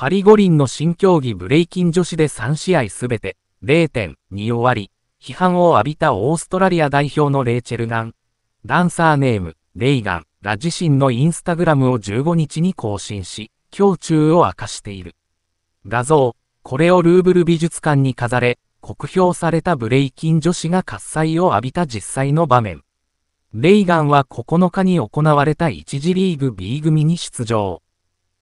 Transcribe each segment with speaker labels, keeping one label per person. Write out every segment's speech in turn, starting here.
Speaker 1: パリ五輪の新競技ブレイキン女子で3試合すべて0.2終わり、批判を浴びたオーストラリア代表のレイチェルガン。ダンサーネーム、レイガンら自身のインスタグラムを15日に更新し、胸中を明かしている。画像、これをルーブル美術館に飾れ、酷評されたブレイキン女子が喝采を浴びた実際の場面。レイガンは9日に行われた1次リーグ B 組に出場。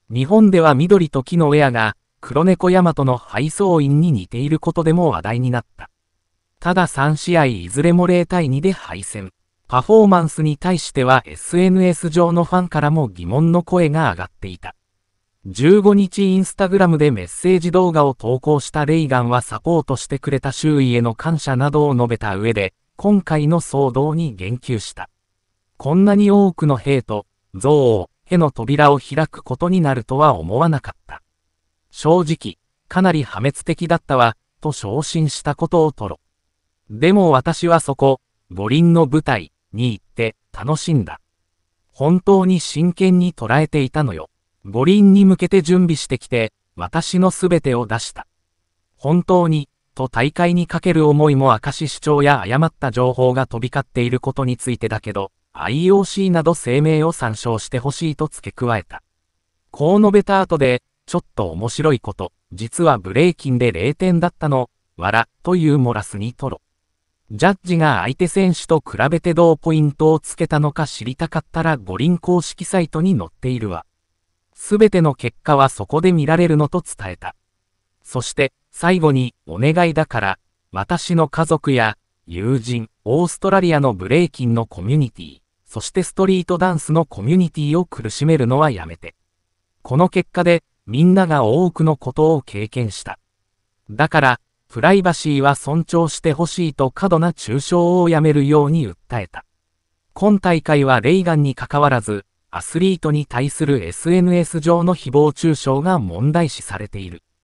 Speaker 1: 日本では緑と木のウェアが、黒猫ヤマトの配送員に似ていることでも話題になった。ただ3試合いずれも0対2で敗戦。パフォーマンスに対しては SNS 上のファンからも疑問の声が上がっていた。15日インスタグラムでメッセージ動画を投稿したレイガンはサポートしてくれた周囲への感謝などを述べた上で、今回の騒動に言及した。こんなに多くの兵と、憎悪、への扉を開くことになるとは思わなかった。正直、かなり破滅的だったわ、と昇進したことをとろ。でも私はそこ、五輪の舞台に行って楽しんだ。本当に真剣に捉えていたのよ。五輪に向けて準備してきて、私の全てを出した。本当に、と大会にかける思いも明石主張や誤った情報が飛び交っていることについてだけど、IOC など声明を参照してほしいと付け加えた。こう述べた後で、ちょっと面白いこと、実はブレイキンで0点だったの、わら、というモラスにとろ。ジャッジが相手選手と比べてどうポイントをつけたのか知りたかったら五輪公式サイトに載っているわ。すべての結果はそこで見られるのと伝えた。そして、最後に、お願いだから、私の家族や、友人、オーストラリアのブレイキンのコミュニティ、そしてストリートダンスのコミュニティを苦しめるのはやめて。この結果で、みんなが多くのことを経験した。だから、プライバシーは尊重してほしいと過度な中傷をやめるように訴えた。今大会はレイガンにかかわらず、アスリートに対する SNS 上の誹謗中傷が問題視されている。